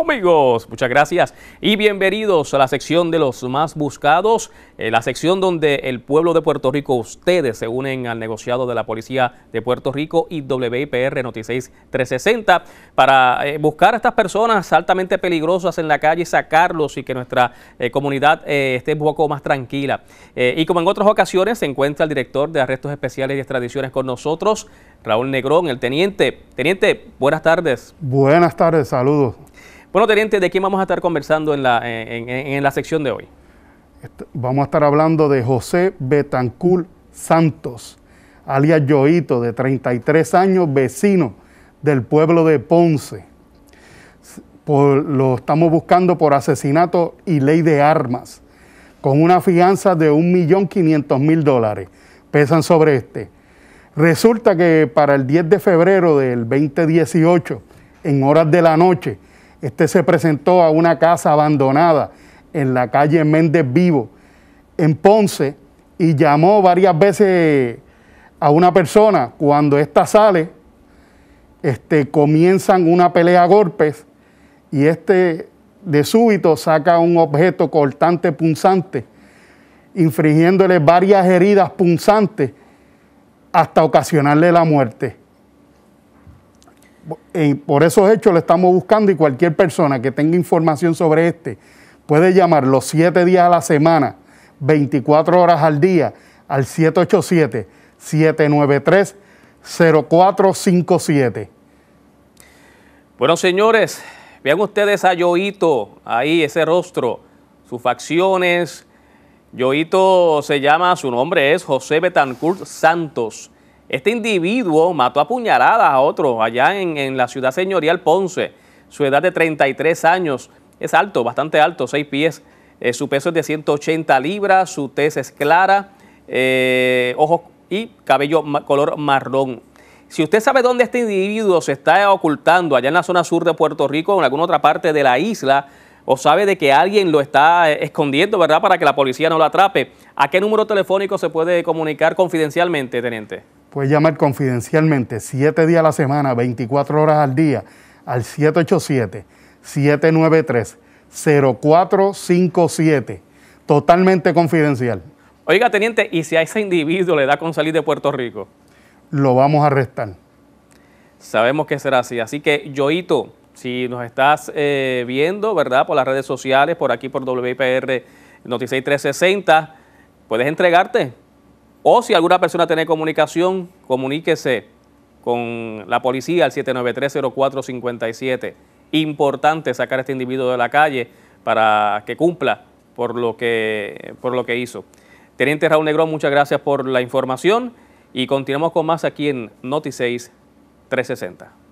amigos. Muchas gracias y bienvenidos a la sección de los más buscados, eh, la sección donde el pueblo de Puerto Rico, ustedes se unen al negociado de la Policía de Puerto Rico y WIPR Noticias 360 para eh, buscar a estas personas altamente peligrosas en la calle, sacarlos y que nuestra eh, comunidad esté un poco más tranquila. y como en otras ocasiones, se encuentra el director de Arrestos Especiales y Extradiciones con nosotros, Raúl Negrón, el teniente. Teniente, buenas tardes. Buenas tardes, saludos. Bueno, Teniente, ¿de quién vamos a estar conversando en la, sección de hoy? Vamos a estar hablando de José Betancul Santos, alias Yoito, de 33 años, vecino del pueblo de Ponce. lo estamos buscando por asesinato y ley de armas, con una fianza de 1.500.000 dólares. Pesan sobre este. Resulta que para el 10 de febrero del 2018, en horas de la noche, este se presentó a una casa abandonada en la calle Méndez Vivo, en Ponce, y llamó varias veces a una persona. Cuando ésta sale, este, comienzan una pelea a golpes y este de súbito saca un objeto cortante punzante, infringiéndole varias heridas punzantes hasta ocasionarle la muerte por esos hechos lo estamos buscando y cualquier persona que tenga información sobre este puede llamar los siete días a la semana, 24 horas al día, al 787-793-0457. Bueno, señores, vean ustedes a Yoito, ahí ese rostro, sus facciones. Yoito se llama, su nombre es José Betancourt Santos. Este individuo mató a puñaladas a otro allá en, la ciudad señorial Ponce. Su edad de 33 años es alto, bastante alto, 6 pies. Eh, su peso es de 180 libras, su tez es clara, eh, ojos y cabello color marrón. Si usted sabe dónde este individuo se está ocultando, allá en la zona sur de Puerto Rico o en alguna otra parte de la isla, o sabe de que alguien lo está eh, escondiendo, ¿verdad?, para que la policía no lo atrape, ¿a qué número telefónico se puede comunicar confidencialmente, teniente? Puedes llamar confidencialmente 7 días a la semana, 24 horas al día, al 787-793-0457. Totalmente confidencial. Oiga, teniente, ¿y si a ese individuo le da con salir de Puerto Rico? Lo vamos a arrestar. Sabemos que será así. Así que, Yoito, si nos estás eh, viendo, ¿verdad? Por las redes sociales, por aquí por WIPR Noticias 360, puedes entregarte o si alguna persona tiene comunicación, comuníquese con la policía al 793-0457. Importante sacar a este individuo de la calle para que cumpla por lo que, por lo que hizo. Teniente Raúl Negrón, muchas gracias por la información y continuamos con más aquí en Noti 360.